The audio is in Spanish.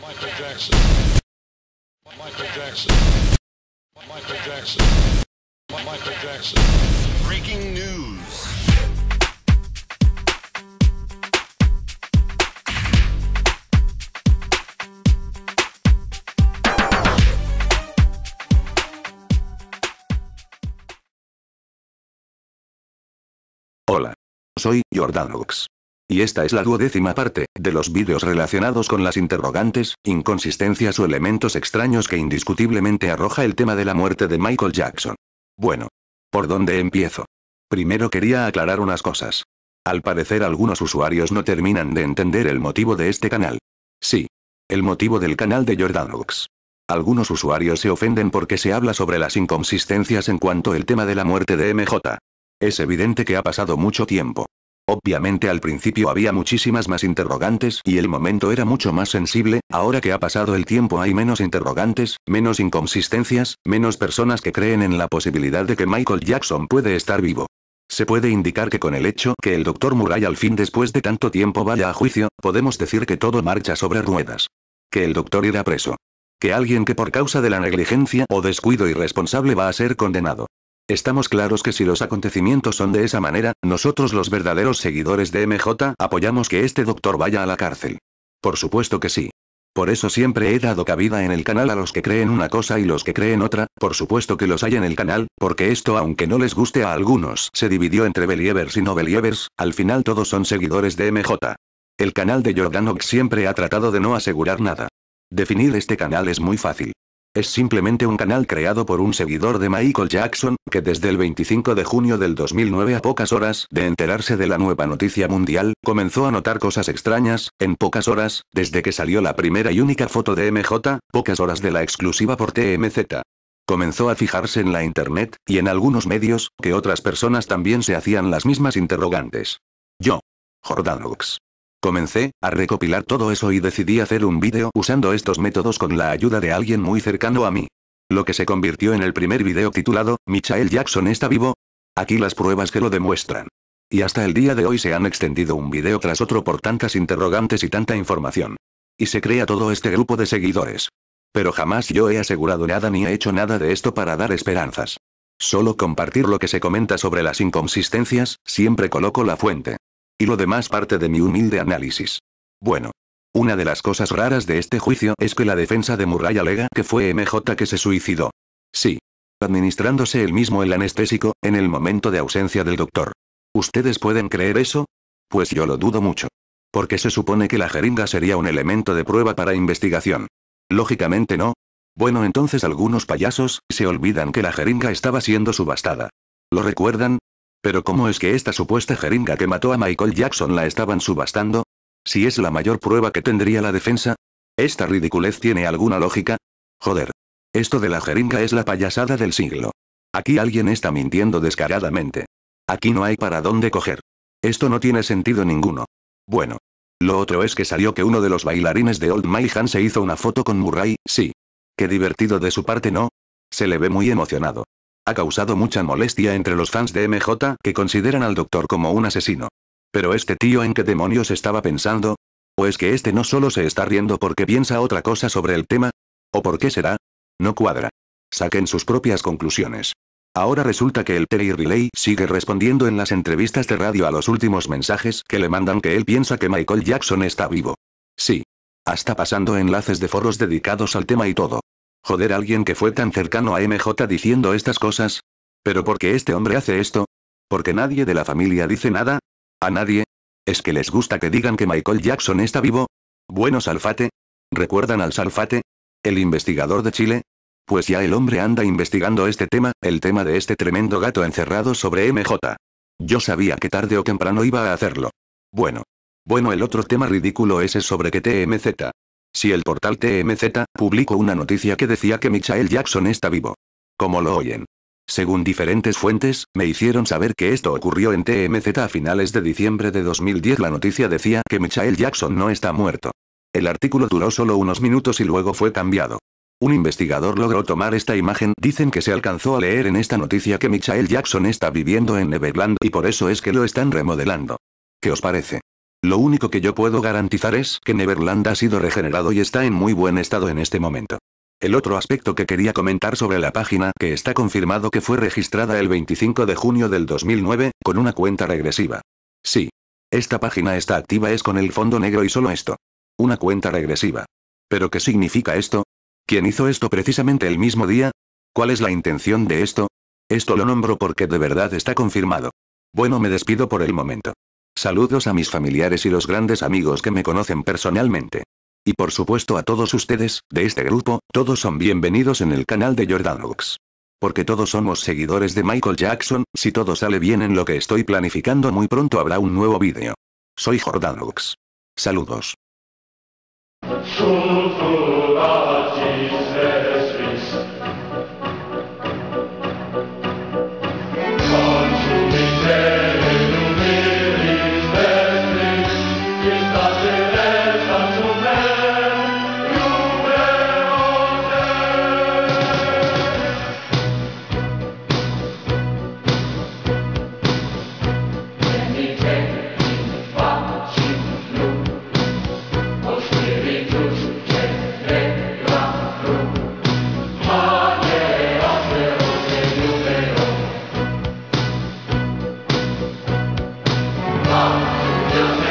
Michael Jackson. Michael Jackson. Michael Jackson. Michael Jackson. Breaking news. Hola. Soy Jordan Ox. y esta es la duodécima parte, de los vídeos relacionados con las interrogantes, inconsistencias o elementos extraños que indiscutiblemente arroja el tema de la muerte de Michael Jackson. Bueno. ¿Por dónde empiezo? Primero quería aclarar unas cosas. Al parecer algunos usuarios no terminan de entender el motivo de este canal. Sí. El motivo del canal de Jordanox. Algunos usuarios se ofenden porque se habla sobre las inconsistencias en cuanto al tema de la muerte de MJ. Es evidente que ha pasado mucho tiempo. Obviamente al principio había muchísimas más interrogantes y el momento era mucho más sensible, ahora que ha pasado el tiempo hay menos interrogantes, menos inconsistencias, menos personas que creen en la posibilidad de que Michael Jackson puede estar vivo. Se puede indicar que con el hecho que el doctor Murray al fin después de tanto tiempo vaya a juicio, podemos decir que todo marcha sobre ruedas. Que el doctor irá preso. Que alguien que por causa de la negligencia o descuido irresponsable va a ser condenado. Estamos claros que si los acontecimientos son de esa manera, nosotros los verdaderos seguidores de MJ apoyamos que este doctor vaya a la cárcel. Por supuesto que sí. Por eso siempre he dado cabida en el canal a los que creen una cosa y los que creen otra, por supuesto que los hay en el canal, porque esto aunque no les guste a algunos, se dividió entre believers y no believers, al final todos son seguidores de MJ. El canal de Jorganov siempre ha tratado de no asegurar nada. Definir este canal es muy fácil. Es simplemente un canal creado por un seguidor de Michael Jackson, que desde el 25 de junio del 2009 a pocas horas de enterarse de la nueva noticia mundial, comenzó a notar cosas extrañas, en pocas horas, desde que salió la primera y única foto de MJ, pocas horas de la exclusiva por TMZ. Comenzó a fijarse en la internet, y en algunos medios, que otras personas también se hacían las mismas interrogantes. Yo. Jordanox. Comencé a recopilar todo eso y decidí hacer un vídeo usando estos métodos con la ayuda de alguien muy cercano a mí. Lo que se convirtió en el primer vídeo titulado, Michael Jackson está vivo. Aquí las pruebas que lo demuestran. Y hasta el día de hoy se han extendido un vídeo tras otro por tantas interrogantes y tanta información. Y se crea todo este grupo de seguidores. Pero jamás yo he asegurado nada ni he hecho nada de esto para dar esperanzas. Solo compartir lo que se comenta sobre las inconsistencias, siempre coloco la fuente. Y lo demás parte de mi humilde análisis. Bueno. Una de las cosas raras de este juicio es que la defensa de Murray alega que fue MJ que se suicidó. Sí. Administrándose él mismo el anestésico, en el momento de ausencia del doctor. ¿Ustedes pueden creer eso? Pues yo lo dudo mucho. Porque se supone que la jeringa sería un elemento de prueba para investigación. Lógicamente no. Bueno, entonces algunos payasos se olvidan que la jeringa estaba siendo subastada. ¿Lo recuerdan? Pero ¿cómo es que esta supuesta jeringa que mató a Michael Jackson la estaban subastando? Si es la mayor prueba que tendría la defensa. ¿Esta ridiculez tiene alguna lógica? Joder. Esto de la jeringa es la payasada del siglo. Aquí alguien está mintiendo descaradamente. Aquí no hay para dónde coger. Esto no tiene sentido ninguno. Bueno. Lo otro es que salió que uno de los bailarines de Old Hand se hizo una foto con Murray, sí. Qué divertido de su parte, ¿no? Se le ve muy emocionado. Ha causado mucha molestia entre los fans de MJ que consideran al doctor como un asesino. Pero este tío en qué demonios estaba pensando? ¿O es pues que este no solo se está riendo porque piensa otra cosa sobre el tema? ¿O por qué será? No cuadra. Saquen sus propias conclusiones. Ahora resulta que el Terry Riley sigue respondiendo en las entrevistas de radio a los últimos mensajes que le mandan que él piensa que Michael Jackson está vivo. Sí. Hasta pasando enlaces de foros dedicados al tema y todo. Joder, alguien que fue tan cercano a MJ diciendo estas cosas. ¿Pero por qué este hombre hace esto? ¿Porque nadie de la familia dice nada? ¿A nadie? ¿Es que les gusta que digan que Michael Jackson está vivo? Bueno, Salfate. ¿Recuerdan al Salfate? El investigador de Chile, pues ya el hombre anda investigando este tema, el tema de este tremendo gato encerrado sobre MJ. Yo sabía que tarde o temprano iba a hacerlo. Bueno. Bueno, el otro tema ridículo es sobre que TMZ. Si el portal TMZ publicó una noticia que decía que Michael Jackson está vivo. Como lo oyen. Según diferentes fuentes, me hicieron saber que esto ocurrió en TMZ a finales de diciembre de 2010. La noticia decía que Michael Jackson no está muerto. El artículo duró solo unos minutos y luego fue cambiado. Un investigador logró tomar esta imagen, dicen que se alcanzó a leer en esta noticia que Michael Jackson está viviendo en Neverland y por eso es que lo están remodelando. ¿Qué os parece? Lo único que yo puedo garantizar es que Neverland ha sido regenerado y está en muy buen estado en este momento. El otro aspecto que quería comentar sobre la página que está confirmado que fue registrada el 25 de junio del 2009, con una cuenta regresiva. Sí. Esta página está activa es con el fondo negro y solo esto. Una cuenta regresiva. ¿Pero qué significa esto? ¿Quién hizo esto precisamente el mismo día? ¿Cuál es la intención de esto? Esto lo nombro porque de verdad está confirmado. Bueno me despido por el momento. Saludos a mis familiares y los grandes amigos que me conocen personalmente. Y por supuesto a todos ustedes, de este grupo, todos son bienvenidos en el canal de Jordanox. Porque todos somos seguidores de Michael Jackson, si todo sale bien en lo que estoy planificando muy pronto habrá un nuevo vídeo. Soy Jordanox. Saludos. Yeah.